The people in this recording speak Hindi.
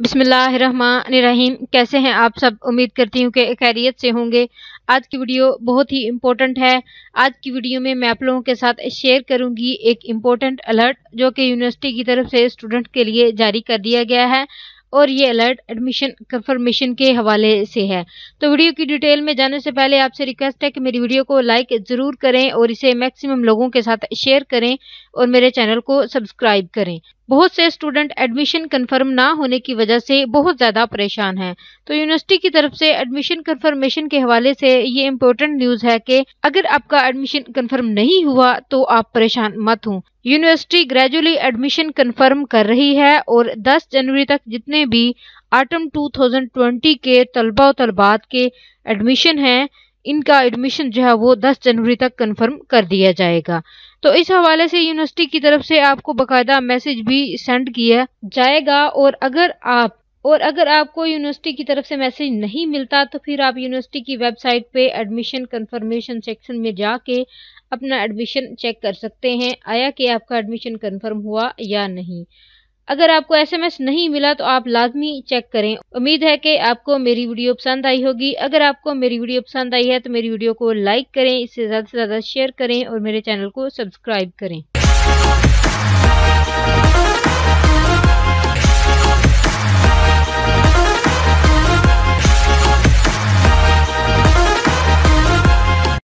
बिसमीम कैसे हैं आप सब उम्मीद करती हूँ कि खैरियत से होंगे आज की वीडियो बहुत ही इम्पोर्टेंट है आज की वीडियो में मैं आप लोगों के साथ शेयर करूँगी एक इम्पोर्टेंट अलर्ट जो कि यूनिवर्सिटी की तरफ से स्टूडेंट के लिए जारी कर दिया गया है और ये अलर्ट एडमिशन कंफर्मेशन के हवाले से है तो वीडियो की डिटेल में जाने से पहले आपसे रिक्वेस्ट है कि मेरी वीडियो को लाइक ज़रूर करें और इसे मैक्सिमम लोगों के साथ शेयर करें और मेरे चैनल को सब्सक्राइब करें बहुत से स्टूडेंट एडमिशन कंफर्म ना होने की वजह से बहुत ज़्यादा परेशान हैं तो यूनिवर्सिटी की तरफ से एडमिशन कंफर्मेशन के हवाले से ये इम्पोर्टेंट न्यूज़ है कि अगर आपका एडमिशन कंफर्म नहीं हुआ तो आप परेशान मत हों यूनिवर्सिटी ग्रेजुअली एडमिशन कंफर्म कर रही है और 10 जनवरी तक जितने भी आटम 2020 के तलबा और तलबात के एडमिशन हैं इनका एडमिशन जो है वो 10 जनवरी तक कंफर्म कर दिया जाएगा तो इस हवाले से यूनिवर्सिटी की तरफ से आपको बाकायदा मैसेज भी सेंड किया जाएगा और अगर आप और अगर आपको यूनिवर्सिटी की तरफ से मैसेज नहीं मिलता तो फिर आप यूनिवर्सिटी की वेबसाइट पे एडमिशन कंफर्मेशन सेक्शन में जाके अपना एडमिशन चेक कर सकते हैं आया कि आपका एडमिशन कंफर्म हुआ या नहीं अगर आपको एसएमएस नहीं मिला तो आप लाजमी चेक करें उम्मीद है कि आपको मेरी वीडियो पसंद आई होगी अगर आपको मेरी वीडियो पसंद आई है तो मेरी वीडियो को लाइक करें इससे ज़्यादा से ज़्यादा शेयर करें और मेरे चैनल को सब्सक्राइब करें